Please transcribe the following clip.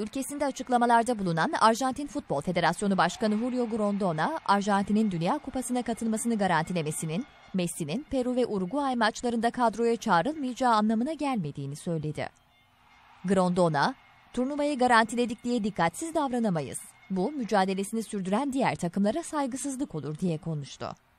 ülkesinde açıklamalarda bulunan Arjantin Futbol Federasyonu Başkanı Julio Grondona, Arjantin'in Dünya Kupası'na katılmasını garantilemesinin, Messi'nin Peru ve Uruguay maçlarında kadroya çağrılmayacağı anlamına gelmediğini söyledi. Grondona, turnuvayı garantiledik diye dikkatsiz davranamayız. Bu mücadelesini sürdüren diğer takımlara saygısızlık olur diye konuştu.